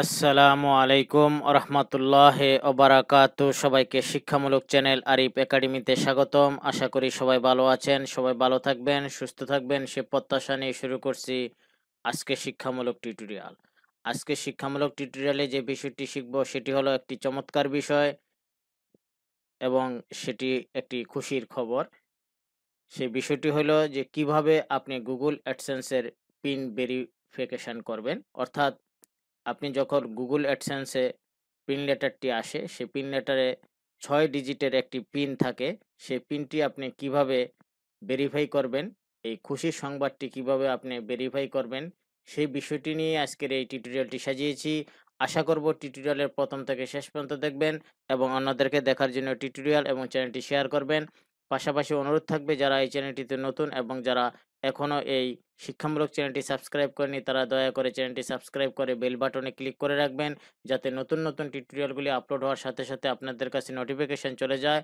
আসসালামু আলাইকুম রহমতুল্লাহ ওবরাকাত সবাইকে শিক্ষামূলক চ্যানেল আরিফ একাডেমিতে স্বাগতম আশা করি সবাই ভালো আছেন সবাই ভালো থাকবেন সুস্থ থাকবেন সে প্রত্যাশা নিয়ে শুরু করছি আজকে শিক্ষামূলক টিউটোরিয়াল আজকে শিক্ষামূলক টিউটোরিয়ালে যে বিষয়টি শিখব সেটি হলো একটি চমৎকার বিষয় এবং সেটি একটি খুশির খবর সেই বিষয়টি হলো যে কিভাবে আপনি গুগল অ্যাডসেন্সের পিন ভেরিফিকেশান করবেন অর্থাৎ আপনি যখন গুগল অ্যাডসেন্সে পিন লেটারটি আসে সে পিন লেটারে ছয় ডিজিটের একটি পিন থাকে সেই পিনটি আপনি কিভাবে ভেরিফাই করবেন এই খুশি সংবাদটি কিভাবে আপনি ভেরিফাই করবেন সেই বিষয়টি নিয়ে আজকের এই টিউটোরিয়ালটি সাজিয়েছি আশা করব টিউটোরিয়ালের প্রথম থেকে শেষ পর্যন্ত দেখবেন এবং অন্যদেরকে দেখার জন্য টিউটোরিয়াল এবং চ্যানেলটি শেয়ার করবেন পাশাপাশি অনুরোধ থাকবে যারা এই চ্যানেলটিতে নতুন এবং যারা এখনও এই শিক্ষামূলক চ্যানেলটি সাবস্ক্রাইব করেনি তারা দয়া করে চ্যানেলটি সাবস্ক্রাইব করে বেল বাটনে ক্লিক করে রাখবেন যাতে নতুন নতুন টিউটোরিয়ালগুলি আপলোড হওয়ার সাথে সাথে আপনাদের কাছে নোটিফিকেশান চলে যায়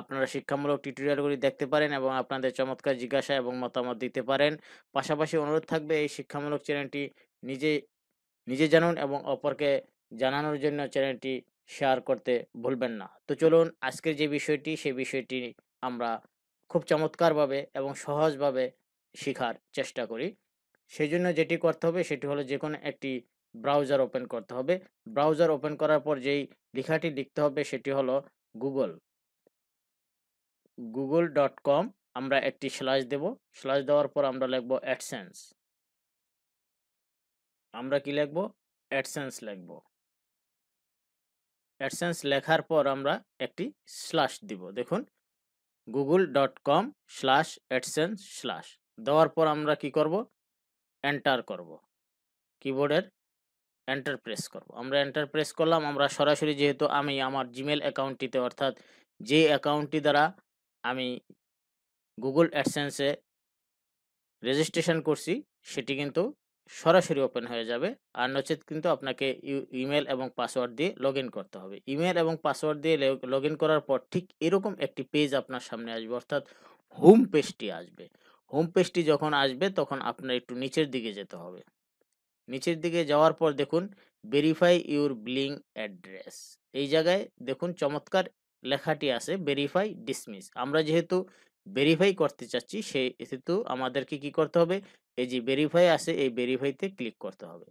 আপনারা শিক্ষামূলক টিউটোরিয়ালগুলি দেখতে পারেন এবং আপনাদের চমৎকার জিজ্ঞাসা এবং মতামত দিতে পারেন পাশাপাশি অনুরোধ থাকবে এই শিক্ষামূলক চ্যানেলটি নিজে নিজে জানুন এবং অপরকে জানানোর জন্য চ্যানেলটি শেয়ার করতে ভুলবেন না তো চলুন আজকের যে বিষয়টি সেই বিষয়টি আমরা খুব চমৎকারভাবে এবং সহজভাবে শেখার চেষ্টা করি সেই জন্য যেটি করতে হবে সেটি হলো যে কোনো একটি ব্রাউজার ওপেন করতে হবে ব্রাউজার ওপেন করার পর যেই লেখাটি লিখতে হবে সেটি হলো গুগল গুগল ডট কম আমরা একটি স্ল্যাশ দেব স্ল্যাশ দেওয়ার পর আমরা লিখব অ্যাডসেন্স আমরা কি লিখব অ্যাডসেন্স লিখব অ্যাডসেন্স লেখার পর আমরা একটি স্ল্যাশ দিব দেখুন Google dot com slash AdSense slash দেওয়ার পর আমরা কি করব এন্টার করব কিবোর্ডের এন্টার প্রেস করব আমরা এন্টার প্রেস করলাম আমরা সরাসরি যেহেতু আমি আমার জিমেল অ্যাকাউন্টটিতে অর্থাৎ যে অ্যাকাউন্টটি দ্বারা আমি গুগল অ্যাডসেন্সে রেজিস্ট্রেশন করছি সেটি কিন্তু সরাসরি ওপেন হয়ে যাবে আর নচেত কিন্তু আপনাকে ইমেল এবং পাসওয়ার্ড দিয়ে লগ করতে হবে ইমেল এবং পাসওয়ার্ড দিয়ে লগ করার পর ঠিক এরকম একটি পেজ আপনার সামনে আসবে অর্থাৎ হোম পেজটি আসবে হোম পেজটি যখন আসবে তখন আপনার একটু নিচের দিকে যেতে হবে নিচের দিকে যাওয়ার পর দেখুন ভেরিফাই ইউর বিলিং অ্যাড্রেস এই জায়গায় দেখুন চমৎকার লেখাটি আছে ভেরিফাই ডিসমিস আমরা যেহেতু ভেরিফাই করতে চাচ্ছি সেই সেহেতু আমাদেরকে কি করতে হবে এই যে ভেরিফাই আছে এই ভেরিফাইতে ক্লিক করতে হবে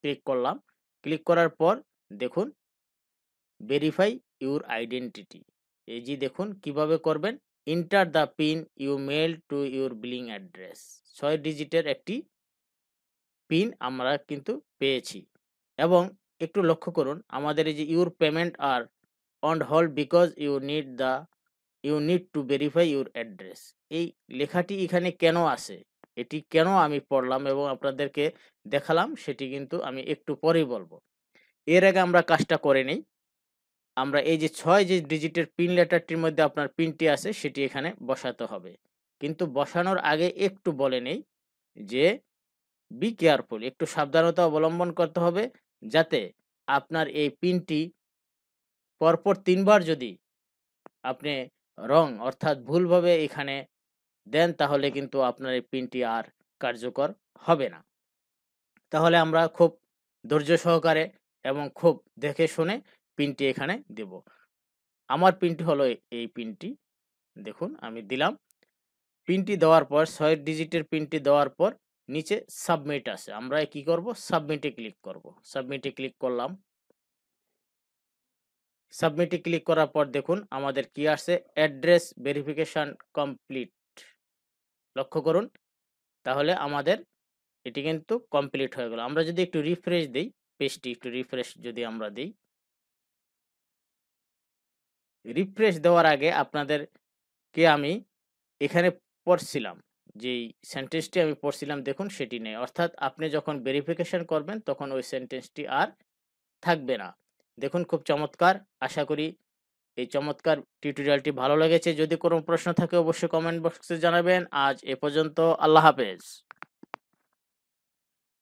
ক্লিক করলাম ক্লিক করার পর দেখুন ভেরিফাই ইউর আইডেন্টিটি এই যে দেখুন কিভাবে করবেন enter the pin you mail to your billing address ছয় ডিজিটের একটি পিন আমরা কিন্তু পেয়েছি এবং একটু লক্ষ্য করুন আমাদের এই যে your payment are on hold because you need the you need to verify your address এই লেখাটি এখানে কেন আসে এটি কেন আমি পড়লাম এবং আপনাদেরকে দেখালাম সেটি কিন্তু আমি একটু পরেই বলবো এর আগে আমরা কাজটা করে নিই আমরা এই যে ছয় যে ডিজিটের পিন লেটারটির মধ্যে আপনার পিনটি আছে সেটি এখানে বসাতে হবে কিন্তু বসানোর আগে একটু বলে নেই যে বি কেয়ারফুল একটু সাবধানতা অবলম্বন করতে হবে যাতে আপনার এই পিনটি পরপর তিনবার যদি আপনি রং অর্থাৎ ভুলভাবে এখানে দেন তাহলে কিন্তু আপনার এই পিনটি আর কার্যকর হবে না তাহলে আমরা খুব ধৈর্য সহকারে এবং খুব দেখে শুনে পিনটি এখানে দেব আমার পিনটি হলো এই পিনটি দেখুন আমি দিলাম পিনটি দেওয়ার পর ছয় ডিজিটের পিনটি দেওয়ার পর নিচে সাবমিট আছে আমরা কি করব সাবমিটে ক্লিক করব সাবমিটে ক্লিক করলাম সাবমিটে ক্লিক করার পর দেখুন আমাদের কি আসছে অ্যাড্রেস ভেরিফিকেশান কমপ্লিট লক্ষ্য করুন তাহলে আমাদের এটি কিন্তু কমপ্লিট হয়ে গেল আমরা যদি একটু রিফ্রেশ দিই পেজটি একটু রিফ্রেশ যদি আমরা দিই রিফ্রেশ দেওয়ার আগে আপনাদেরকে আমি এখানে পড়ছিলাম যেই সেন্টেন্সটি আমি পড়ছিলাম দেখুন সেটি নেই অর্থাৎ আপনি যখন ভেরিফিকেশন করবেন তখন ওই সেন্টেন্সটি আর থাকবে না দেখুন খুব চমৎকার আশা করি এই চমৎকার টিউটোরিয়ালটি ভালো লেগেছে যদি কোনো প্রশ্ন থাকে অবশ্যই কমেন্ট বক্সে জানাবেন আজ এ পর্যন্ত আল্লাহ হাফেজ